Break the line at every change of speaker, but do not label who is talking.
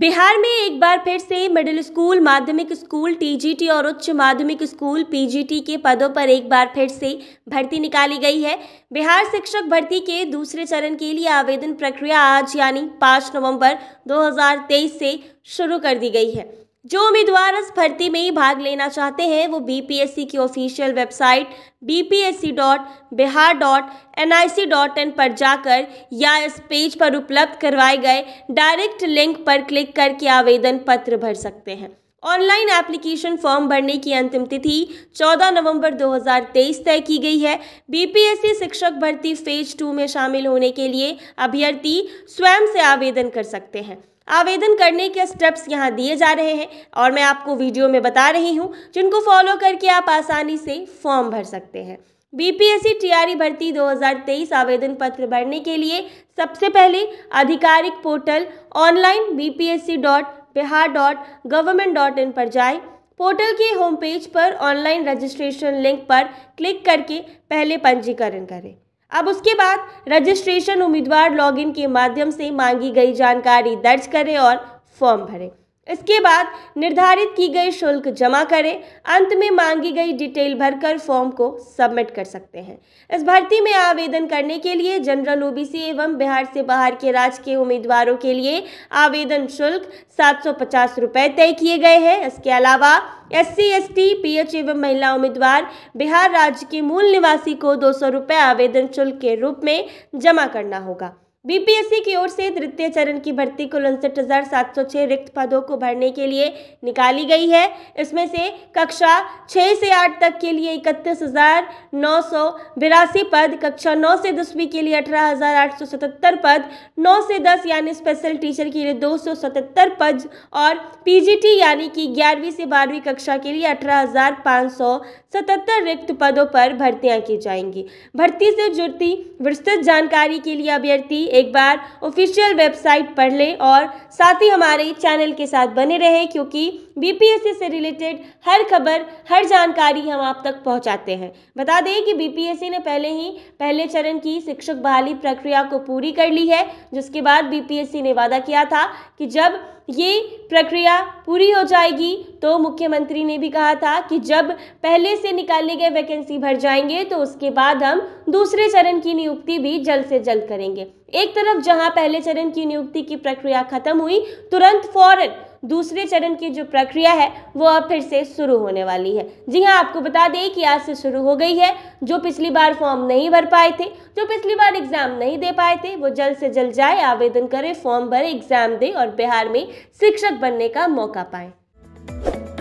बिहार में एक बार फिर से मिडिल स्कूल माध्यमिक स्कूल टीजीटी और उच्च माध्यमिक स्कूल पीजीटी के पदों पर एक बार फिर से भर्ती निकाली गई है बिहार शिक्षक भर्ती के दूसरे चरण के लिए आवेदन प्रक्रिया आज यानी 5 नवंबर 2023 से शुरू कर दी गई है जो उम्मीदवार इस भर्ती में ही भाग लेना चाहते हैं वो बीपीएससी की ऑफिशियल वेबसाइट बी पर जाकर या इस पेज पर उपलब्ध करवाए गए डायरेक्ट लिंक पर क्लिक करके आवेदन पत्र भर सकते हैं ऑनलाइन एप्लीकेशन फॉर्म भरने की अंतिम तिथि 14 नवंबर 2023 तय की गई है बीपीएससी शिक्षक भर्ती फेज टू में शामिल होने के लिए अभ्यर्थी स्वयं से आवेदन कर सकते हैं आवेदन करने के स्टेप्स यहाँ दिए जा रहे हैं और मैं आपको वीडियो में बता रही हूँ जिनको फॉलो करके आप आसानी से फॉर्म भर सकते हैं बीपीएससी टीआरई e भर्ती 2023 आवेदन पत्र भरने के लिए सबसे पहले आधिकारिक portal online B P S C dot Bihar dot government dot in पर जाए पोर्टल के होम पेज पर ऑनलाइन रजिस्ट्रेशन लिंक पर क्लिक करके पहले पंजीकरण करें अब उसके बाद रजिस्ट्रेशन उम्मीदवार लॉगिन के माध्यम से मांगी गई जानकारी दर्ज करें और फॉर्म भरें इसके बाद निर्धारित की गई शुल्क जमा करें अंत में मांगी गई डिटेल भरकर फॉर्म को सबमिट कर सकते हैं इस भर्ती में आवेदन करने के लिए जनरल ओबीसी एवं बिहार से बाहर के राज्य के उम्मीदवारों के लिए आवेदन शुल्क सात सौ तय किए गए हैं इसके अलावा S C S T P H एवं महिला उम्मीदवार बिहार राज्य के मूल निवासी को दो सौ आवेदन शुल्क के रूप में जमा करना होगा बीपीएससी की ओर से तृतीय चरण की भर्ती कुल उनसठ हज़ार सात सौ छः रिक्त पदों को भरने के लिए निकाली गई है इसमें से कक्षा छः से आठ तक के लिए इकतीस हज़ार नौ सौ बिरासी पद कक्षा नौ से दसवीं के लिए अठारह हज़ार आठ सौ सतहत्तर पद नौ से दस यानी स्पेशल टीचर के लिए दो सौ सतहत्तर पद और पीजीटी यानी कि ग्यारहवीं से बारहवीं कक्षा के लिए अठारह हज़ार पाँच सौ सतहत्तर रिक्त पदों पर भर्तियाँ की जाएंगी भर्ती से जुड़ती विस्तृत जानकारी के लिए अभ्यर्थी एक बार ऑफिशियल वेबसाइट पढ़ लें और साथ ही हमारे चैनल के साथ बने रहें क्योंकि बीपीएससी से रिलेटेड हर खबर हर जानकारी हम आप तक पहुंचाते हैं बता दें कि बीपीएससी ने पहले ही पहले चरण की शिक्षक बहाली प्रक्रिया को पूरी कर ली है जिसके बाद बी ने वादा किया था कि जब ये प्रक्रिया पूरी हो जाएगी तो मुख्यमंत्री ने भी कहा था कि जब पहले से निकाले गए वैकेंसी भर जाएंगे तो उसके बाद हम दूसरे चरण की नियुक्ति भी जल्द से जल्द करेंगे एक तरफ जहां पहले चरण की नियुक्ति की प्रक्रिया खत्म हुई तुरंत फौरन दूसरे चरण की जो प्रक्रिया है वो अब फिर से शुरू होने वाली है जी हाँ आपको बता दें कि आज से शुरू हो गई है जो पिछली बार फॉर्म नहीं भर पाए थे जो पिछली बार एग्जाम नहीं दे पाए थे वो जल्द से जल्द जाए आवेदन करें फॉर्म भरे एग्जाम दें और बिहार में शिक्षक बनने का मौका पाएं